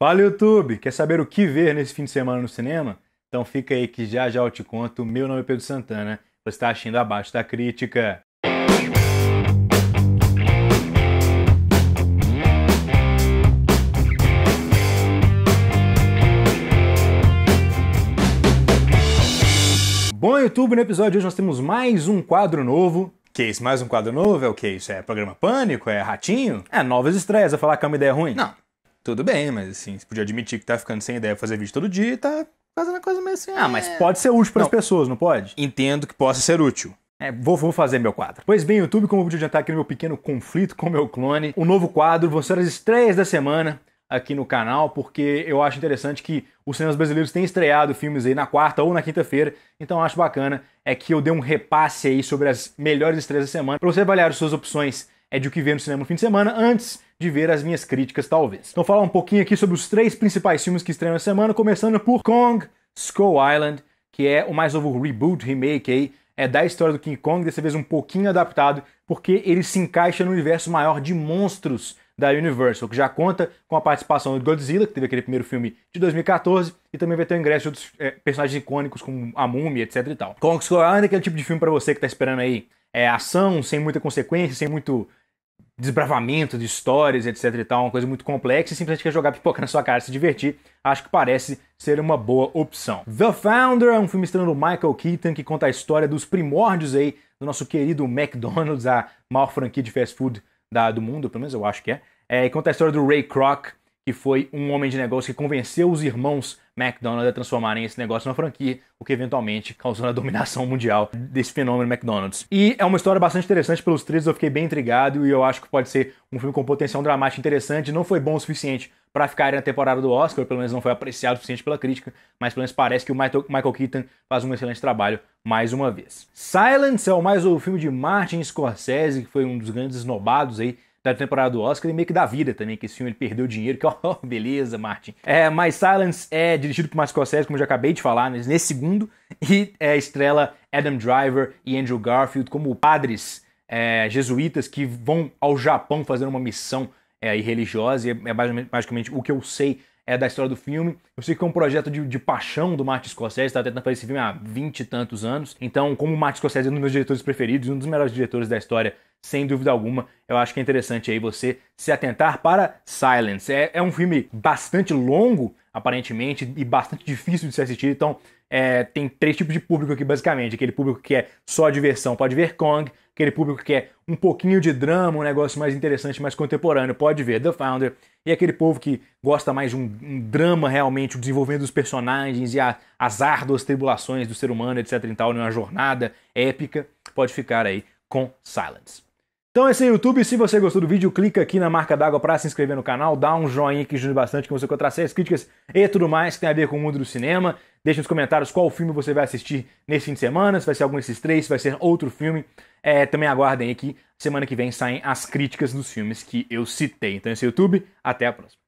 Fala YouTube! Quer saber o que ver nesse fim de semana no cinema? Então fica aí que já já eu te conto. Meu nome é Pedro Santana. Você está achando abaixo da crítica. Bom YouTube, no episódio de hoje nós temos mais um quadro novo. Que isso? Mais um quadro novo? É o que isso? É programa Pânico? É Ratinho? É novas estreias, a falar que é uma ideia ruim? Não. Tudo bem, mas assim, você podia admitir que tá ficando sem ideia fazer vídeo todo dia e tá fazendo a coisa meio assim. Ah, é... mas pode ser útil para as pessoas, não pode? Entendo que possa ser útil. É, vou, vou, fazer meu quadro. Pois bem, YouTube, como eu vou te adiantar aqui no meu pequeno conflito com o meu clone, um novo quadro vão ser as estreias da semana aqui no canal, porque eu acho interessante que os cinemas brasileiros têm estreado filmes aí na quarta ou na quinta-feira, então acho bacana é que eu dê um repasse aí sobre as melhores estreias da semana, para você avaliar as suas opções é de o que ver no cinema no fim de semana antes de ver as minhas críticas, talvez. Então, falar um pouquinho aqui sobre os três principais filmes que estreiam na semana, começando por Kong Skull Island, que é o mais novo reboot, remake aí, é da história do King Kong, dessa vez um pouquinho adaptado, porque ele se encaixa no universo maior de monstros da Universal, que já conta com a participação do Godzilla, que teve aquele primeiro filme de 2014, e também vai ter o ingresso de outros é, personagens icônicos como a Múmia, etc e tal. Kong Skull Island é aquele tipo de filme para você que tá esperando aí é, ação, sem muita consequência, sem muito desbravamento de histórias, etc e tal, uma coisa muito complexa e simplesmente quer jogar pipoca na sua cara e se divertir, acho que parece ser uma boa opção. The Founder é um filme do Michael Keaton que conta a história dos primórdios aí do nosso querido McDonald's, a maior franquia de fast food da, do mundo, pelo menos eu acho que é, é e conta a história do Ray Kroc, que foi um homem de negócio que convenceu os irmãos McDonald's a transformarem esse negócio numa franquia, o que eventualmente causou a dominação mundial desse fenômeno McDonald's. E é uma história bastante interessante pelos trailers, eu fiquei bem intrigado e eu acho que pode ser um filme com potencial dramático interessante, não foi bom o suficiente para ficar na temporada do Oscar, pelo menos não foi apreciado o suficiente pela crítica, mas pelo menos parece que o Michael Keaton faz um excelente trabalho mais uma vez. Silence é o mais o filme de Martin Scorsese, que foi um dos grandes esnobados aí da temporada do Oscar e meio que da vida também, que esse filme ele perdeu dinheiro, que ó, oh, beleza, Martin. É, My Silence é dirigido por Martin Scorsese, como eu já acabei de falar, nesse segundo, e é, estrela Adam Driver e Andrew Garfield como padres é, jesuítas que vão ao Japão fazer uma missão é, religiosa, e é basicamente o que eu sei é, da história do filme. Eu sei que é um projeto de, de paixão do Martin Scorsese, está tentando fazer esse filme há 20 e tantos anos. Então, como o Martin Scorsese é um dos meus diretores preferidos, um dos melhores diretores da história sem dúvida alguma, eu acho que é interessante aí você se atentar para Silence. É, é um filme bastante longo, aparentemente, e bastante difícil de se assistir, então é, tem três tipos de público aqui, basicamente. Aquele público que é só diversão pode ver Kong, aquele público que é um pouquinho de drama, um negócio mais interessante, mais contemporâneo, pode ver The Founder, e aquele povo que gosta mais de um, um drama realmente, o desenvolvimento dos personagens e a, as árduas tribulações do ser humano, etc. e tal, numa jornada épica, pode ficar aí com Silence. Então esse é o YouTube. Se você gostou do vídeo, clica aqui na marca d'água para se inscrever no canal, dá um joinha que ajuda bastante que você encontrar séries, críticas e tudo mais que tem a ver com o mundo do cinema. Deixe nos comentários qual filme você vai assistir nesse fim de semana, se vai ser algum desses três, se vai ser outro filme. É, também aguardem aqui, semana que vem saem as críticas dos filmes que eu citei. Então esse é o YouTube, até a próxima.